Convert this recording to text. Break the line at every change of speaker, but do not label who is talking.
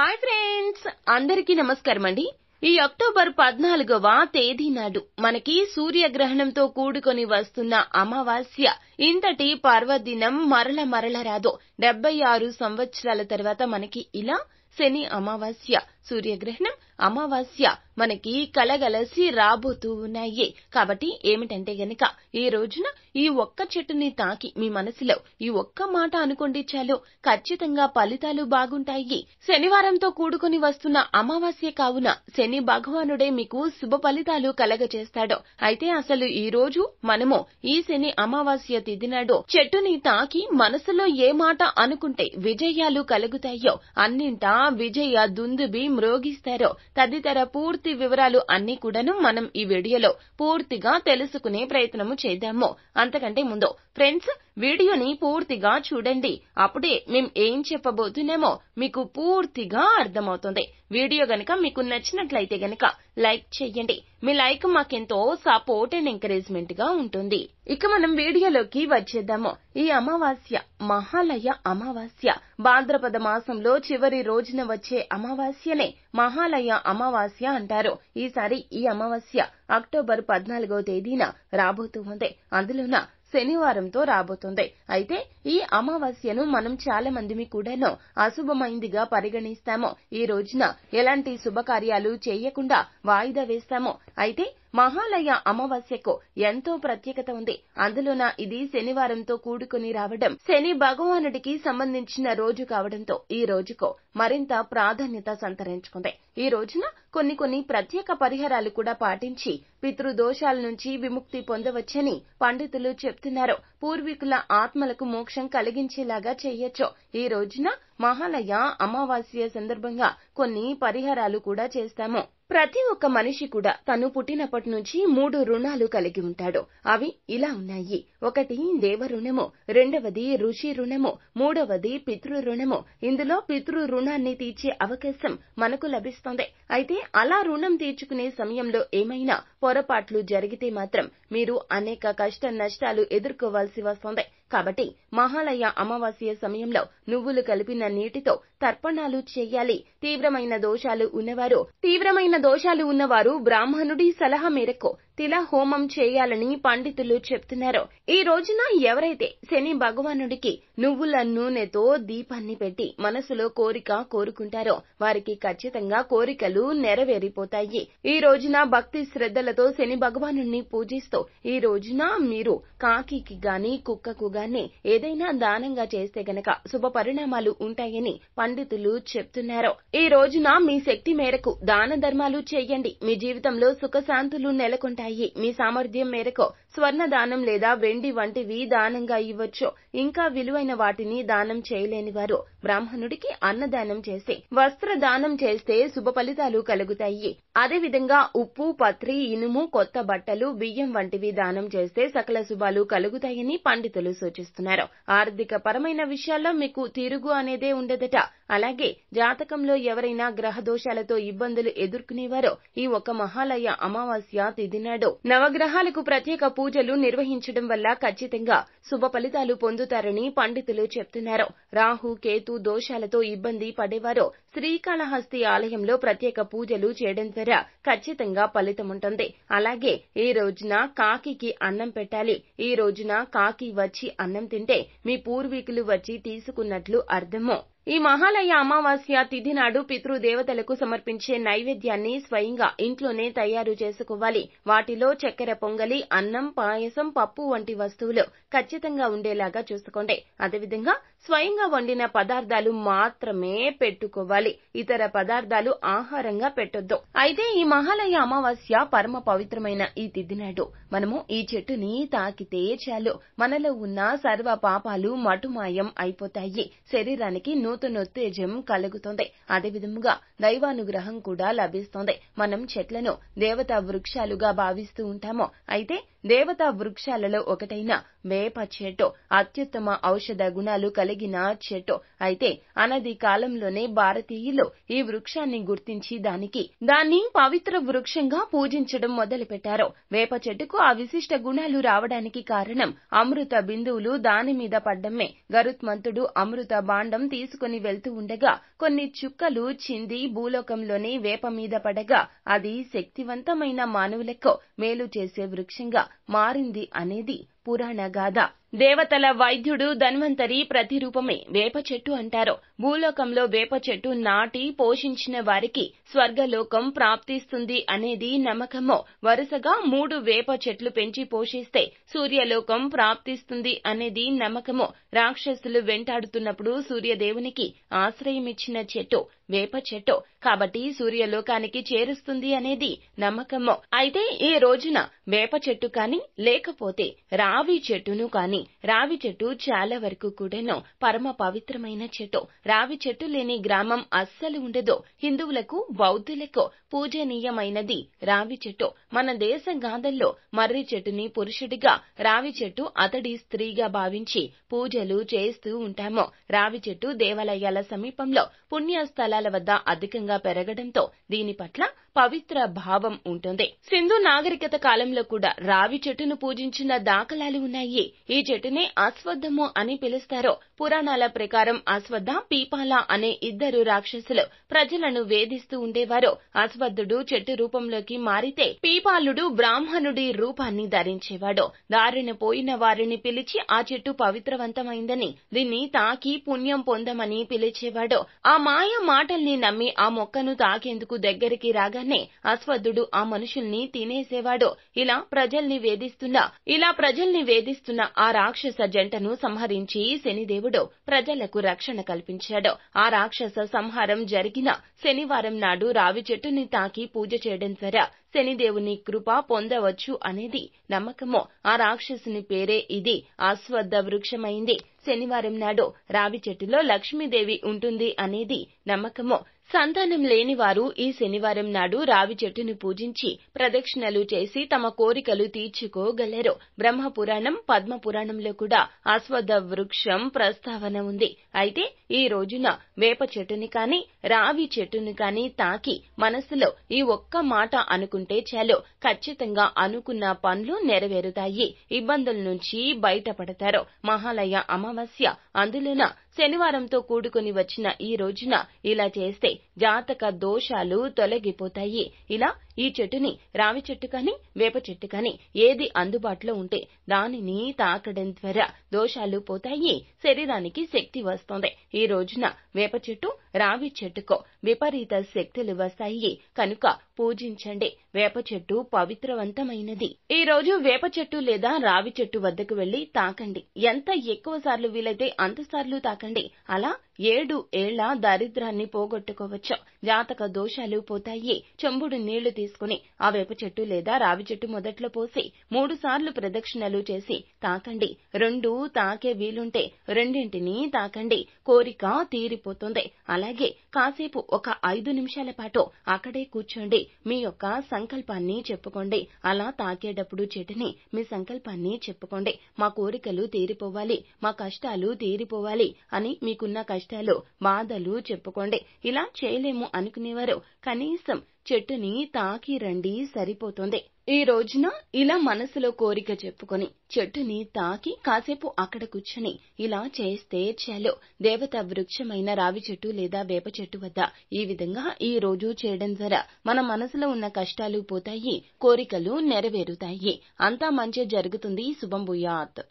hi friends అందరికీ నమస్కారం అండి ఈ అక్టోబర్ పద్నాలుగవ తేదీ నాడు మనకి సూర్యగ్రహణంతో కూడుకొని వస్తున్న అమావాస్య ఇంతటి పర్వదినం మరల మరల రాదు డెబ్బై ఆరు సంవత్సరాల తర్వాత మనకి ఇలా శని అమావాస్య సూర్యగ్రహణం అమావాస్య మనకి కలగలసి రాబోతూ ఉన్నాయి కాబట్టి ఏమిటంటే గనక ఈ రోజున ఈ ఒక్క చెట్టుని తాకి మీ మనసులో ఈ ఒక్క మాట అనుకోండి చాలు ఖచ్చితంగా ఫలితాలు బాగుంటాయి శనివారంతో కూడుకొని వస్తున్న అమావాస్య కావున శని భగవానుడే మీకు శుభ ఫలితాలు కలగచేస్తాడు అయితే అసలు ఈ రోజు మనము ఈ శని అమావాస్య తిదినాడు చెట్టుని తాకి మనసులో ఏ మాట అనుకుంటే విజయాలు కలుగుతాయో అన్నింటా విజయ దుందుబి మ్రోగిస్తారో తదితర పూర్తి పూర్తి వివరాలు అన్ని కూడాను మనం ఈ వీడియోలో పూర్తిగా తెలుసుకునే ప్రయత్నము చేద్దాము అంతకంటే ముందు ఫ్రెండ్స్ వీడియోని పూర్తిగా చూడండి అప్పుడే మేం ఏం చెప్పబోతున్నామో మీకు పూర్తిగా అర్థమవుతుంది వీడియో గనక మీకు నచ్చినట్లయితే గనక లైక్ చేయండి మీ లైక్ మాకెంతో సపోర్ట్ అండ్ ఎంకరేజ్మెంట్ గా ఉంటుంది ఇక మనం వీడియోలోకి వచ్చేద్దాము ఈ అమావాస్య మహాలయ అమావాస్య భాద్రపద మాసంలో చివరి రోజున వచ్చే అమావాస్యనే మహాలయ అమావాస్య అంటారు ఈసారి ఈ అమావాస్య అక్టోబర్ పద్నాలుగో తేదీన రాబోతూ ఉంది అందులోన శనివారంతో రాబోతోంది అయితే ఈ అమావాస్యను మనం చాలా మందిమి కూడానో అశుభమైందిగా పరిగణిస్తామో ఈ రోజున ఎలాంటి శుభకార్యాలు చేయకుండా వాయిదా వేస్తామో అయితే మహాలయ అమావాస్యకు ఎంతో ప్రత్యేకత ఉంది అందులోన ఇది శనివారంతో కూడుకుని రావడం శని భగవానుడికి సంబంధించిన రోజు కావడంతో ఈ రోజుకు మరింత ప్రాధాన్యత సంతరించుకుంది ఈ రోజున కొన్ని కొన్ని ప్రత్యేక పరిహారాలు కూడా పాటించి పితృదోషాల నుంచి విముక్తి పొందవచ్చని పండితులు చెప్తున్నారు పూర్వీకుల ఆత్మలకు మోక్షం కలిగించేలాగా చేయొచ్చు ఈ రోజున మహాలయ అమావాస్య సందర్భంగా కొన్ని పరిహారాలు కూడా చేస్తాము ప్రతి ఒక్క మనిషి కూడా తను పుట్టినప్పటి నుంచి మూడు రుణాలు కలిగి ఉంటాడు అవి ఇలా ఉన్నాయి ఒకటి దేవ రుణము రెండవది ఋషి రుణము మూడవది పితృ రుణము ఇందులో పితృ రుణాన్ని తీర్చే అవకాశం మనకు లభిస్తుంది అయితే అలా రుణం తీర్చుకునే సమయంలో ఏమైనా పొరపాట్లు జరిగితే మాత్రం మీరు అనేక కష్ట నష్టాలు ఎదుర్కోవాల్సి వస్తుంది కాబట్టి మహాలయ అమావాస్య సమయంలో నువ్వులు కలిపిన నీటితో తర్పణాలు చేయాలి తీవ్రమైన దోషాలు ఉన్నవారు తీవ్రమైన దోషాలు ఉన్నవారు బ్రాహ్మణుడి సలహా మేరకు తిల హోమం చేయాలని పండితులు చెప్తున్నారు ఈ రోజున ఎవరైతే శని భగవానుడికి నువ్వుల నూనెతో దీపాన్ని పెట్టి మనసులో కోరిక కోరుకుంటారో వారికి ఖచ్చితంగా కోరికలు నెరవేరిపోతాయి ఈ రోజున భక్తి శ్రద్ధలతో శని భగవాను పూజిస్తూ ఈ రోజున మీరు కాకి గాని కుక్కకు గాని ఏదైనా దానంగా చేస్తే గనక శుభ పరిణామాలు ఉంటాయని పండితులు చెప్తున్నారు ఈ రోజున మీ శక్తి మేరకు దాన ధర్మాలు చేయండి మీ జీవితంలో సుఖశాంతులు నెలకొంటాయి మీ సామర్థ్యం మేరకు స్వర్ణ దానం లేదా వెండి వంటివి దానంగా ఇవ్వచ్చు ఇంకా విలువైన వాటిని దానం చేయలేని వారు బ్రాహ్మణుడికి అన్నదానం చేసి వస్త్ర దానం చేస్తే శుభ ఫలితాలు కలుగుతాయి అదేవిధంగా ఉప్పు పత్రి ఇనుము కొత్త బట్టలు బియ్యం వంటివి దానం చేస్తే సకల శుభాలు కలుగుతాయని పండితులు సూచిస్తున్నారు ఆర్థిక పరమైన విషయాల్లో మీకు తిరుగు అనేదే ఉండదట అలాగే జాతకంలో ఎవరైనా గ్రహ దోషాలతో ఇబ్బందులు ఎదుర్కొనేవారో ఈ ఒక మహాలయ అమావాస్య తిదినాడు నవగ్రహాలకు ప్రత్యేక పూజలు నిర్వహించడం వల్ల ఖచ్చితంగా శుభ ఫలితాలు పొందుతారని పండితులు చెప్తున్నారు రాహు కేతు దోషాలతో ఇబ్బంది పడేవారో శ్రీకాళహస్తి ఆలయంలో ప్రత్యేక పూజలు చేయడం ద్వారా ఖచ్చితంగా ఫలితం ఉంటుంది అలాగే ఈ రోజున కాకికి అన్నం పెట్టాలి ఈ రోజున కాకి వచ్చి అన్నం తింటే మీ పూర్వీకులు వచ్చి తీసుకున్నట్లు అర్థము ఈ మహాలయ అమావాస్య తిథి నాడు పితృదేవతలకు సమర్పించే నైవేద్యాన్ని స్వయంగా ఇంట్లోనే తయారు చేసుకోవాలి వాటిలో చక్కెర పొంగలి అన్నం పాయసం పప్పు వంటి వస్తువులు ఖచ్చితంగా ఉండేలాగా చూసుకోండి అదేవిధంగా స్వయంగా వండిన పదార్థాలు మాత్రమే పెట్టుకోవాలి ఇతర పదార్థాలు ఆహారంగా పెట్టొద్దు అయితే ఈ మహాలయ అమావాస్య పరమ పవిత్రమైన ఈ తిథి నాడు మనము ఈ చెట్టుని తాకితే చాలు మనలో ఉన్న సర్వ పాపాలు మటుమాయం అయిపోతాయి శరీరానికి అవుతున్న ఉత్తేజం కలుగుతుంది అదేవిధముగా దైవానుగ్రహం కూడా లభిస్తుంది మనం చెట్లను దేవతా వృక్షాలుగా భావిస్తూ ఉంటాము అయితే దేవతా వృక్షాలలో ఒకటైన వేప చెట్టు అత్యుత్తమ ఔషధ గుణాలు కలిగిన చెట్టు అయితే అనది కాలంలోనే భారతీయులు ఈ వృక్షాన్ని గుర్తించి దానికి దాన్ని పవిత్ర వృక్షంగా పూజించడం మొదలుపెట్టారు వేప చెట్టుకు ఆ విశిష్ట గుణాలు రావడానికి కారణం అమృత బిందువులు దాని మీద పడ్డమే గరుత్మంతుడు అమృత బాండం తీసుకుని వెళ్తూ ఉండగా కొన్ని చుక్కలు చింది భూలోకంలోని వేప మీద పడగా అది శక్తివంతమైన మానవులకు మేలు చేసే వృక్షంగా మారింది అనేది పురాణ గాథ దేవతల వైద్యుడు ధన్వంతరి ప్రతిరూపమే వేప చెట్టు అంటారు భూలోకంలో వేప చెట్టు నాటి పోషించిన వారికి స్వర్గలోకం ప్రాప్తిస్తుంది అనేది నమ్మకము వరుసగా మూడు వేప చెట్లు పెంచి పోషిస్తే సూర్యలోకం ప్రాప్తిస్తుంది అనేది నమ్మకము రాక్షసులు వెంటాడుతున్నప్పుడు సూర్యదేవునికి ఆశ్రయమిచ్చిన చెట్టు వేప చెట్టు కాబట్టి సూర్యలోకానికి చేరుస్తుంది అనేది నమ్మకము అయితే ఈ రోజున వేప చెట్టు కాని లేకపోతే రావి చెట్టును కాని కానీ రావి చెట్టు చాలా వరకు కూడాను పరమ పవిత్రమైన చెట్టు రావి చెట్టు లేని గ్రామం అస్సలు ఉండదు హిందువులకు బౌద్ధులకు పూజనీయమైనది రావి చెట్టు మన దేశ గాథల్లో మర్రి చెట్టుని పురుషుడిగా రావి చెట్టు అతడి స్త్రీగా భావించి పూజలు చేస్తూ ఉంటాము రావి చెట్టు దేవాలయాల సమీపంలో పుణ్య స్థలాల వద్ద అధికంగా పెరగడంతో దీని పట్ల పవిత్ర భావం ఉంటుంది సింధు నాగరికత కాలంలో కూడా రావి చెట్టును పూజించిన దాఖలాలు ఉన్నాయి ఈ చెట్టునే అశ్వత్థము అని పిలుస్తారు పురాణాల ప్రకారం అశ్వత్థ పీపాల అనే ఇద్దరు రాక్షసులు ప్రజలను వేధిస్తూ ఉండేవారు అశ్వత్థుడు చెట్టు రూపంలోకి మారితే పీపాలుడు బ్రాహ్మణుడి రూపాన్ని ధరించేవాడు దారిన పోయిన వారిని పిలిచి ఆ చెట్టు పవిత్రవంతమైందని దీన్ని తాకి పుణ్యం పొందమని పిలిచేవాడు ఆ మాయ మాటల్ని నమ్మి ఆ మొక్కను తాకేందుకు దగ్గరికి రాగానే వెంటనే అశ్వత్థుడు ఆ మనుషుల్ని తినేసేవాడు ఇలా ప్రజల్ని వేధిస్తున్న ఇలా ప్రజల్ని వేధిస్తున్న ఆ రాక్షస జంటను సంహరించి శనిదేవుడు ప్రజలకు రక్షణ కల్పించాడు ఆ రాక్షస సంహారం జరిగిన శనివారం నాడు రావి చెట్టుని తాకి పూజ చేయడం ద్వారా శనిదేవుని కృప పొందవచ్చు అనేది నమ్మకము ఆ రాక్షసుని పేరే ఇది అశ్వద్ధ వృక్షమైంది శనివారం నాడు రావి చెట్టులో లక్ష్మీదేవి ఉంటుంది అనేది నమ్మకము సంతానం లేని వారు ఈ శనివారం నాడు రావి చెట్టును పూజించి ప్రదక్షిణలు చేసి తమ కోరికలు తీర్చుకోగలరు బ్రహ్మపురాణం పద్మపురాణంలో కూడా అశ్వథ వృక్షం ప్రస్తావన ఉంది అయితే ఈ రోజున వేప చెట్టుని కాని రావి చెట్టును కాని తాకి మనసులో ఈ ఒక్క మాట అనుకుంటే చాలు ఖచ్చితంగా అనుకున్న పనులు నెరవేరుతాయి ఇబ్బందుల నుంచి బయటపడతారు మహాలయ అమావాస్య అందులోన శనివారంతో కూడుకుని వచ్చిన ఈ రోజున ఇలా చేస్తే జాతక దోషాలు తొలగిపోతాయి ఇలా ఈ చెట్టుని రావి చెట్టు కానీ వేప చెట్టు కానీ ఏది అందుబాటులో ఉంటే దానిని తాకడం ద్వారా దోషాలు పోతాయి శరీరానికి శక్తి వస్తుంది ఈ రోజున వేప చెట్టు రావి చెట్టుకు విపరీత శక్తులు వస్తాయి కనుక పూజించండి వేప చెట్టు పవిత్రవంతమైనది ఈ రోజు వేప చెట్టు లేదా రావి చెట్టు వద్దకు వెళ్లి తాకండి ఎంత ఎక్కువ సార్లు వీలైతే అంత సార్లు తాకండి అలా ఏడు ఏళ్ల దరిద్రాన్ని పోగొట్టుకోవచ్చు జాతక దోషాలు పోతాయి చెంబుడు నీళ్లు తీసుకుని ఆ వేప చెట్టు లేదా రావి చెట్టు మొదట్లో పోసి మూడు సార్లు ప్రదక్షిణలు చేసి తాకండి రెండు తాకే వీలుంటే రెండింటిని తాకండి కోరిక తీరిపోతుంది అలాగే కాసేపు ఒక ఐదు నిమిషాల పాటు అక్కడే కూర్చోండి మీ యొక్క సంకల్పాన్ని చెప్పుకోండి అలా తాకేటప్పుడు చెట్టుని మీ సంకల్పాన్ని చెప్పుకోండి మా కోరికలు తీరిపోవాలి మా కష్టాలు తీరిపోవాలి అని మీకున్న కష్ట కష్టాలు బాధలు చెప్పుకోండి ఇలా చేయలేము అనుకునేవారు కనీసం చెట్టుని తాకి రండి సరిపోతుంది ఈ రోజున ఇలా మనసులో కోరిక చెప్పుకొని చెట్టుని తాకి కాసేపు అక్కడ కూర్చొని ఇలా చేస్తే చాలు దేవత వృక్షమైన రావి చెట్టు లేదా వేప చెట్టు వద్ద ఈ విధంగా ఈ రోజు చేయడం ద్వారా మన మనసులో ఉన్న కష్టాలు పోతాయి కోరికలు నెరవేరుతాయి అంతా మంచి జరుగుతుంది శుభంబుయాత్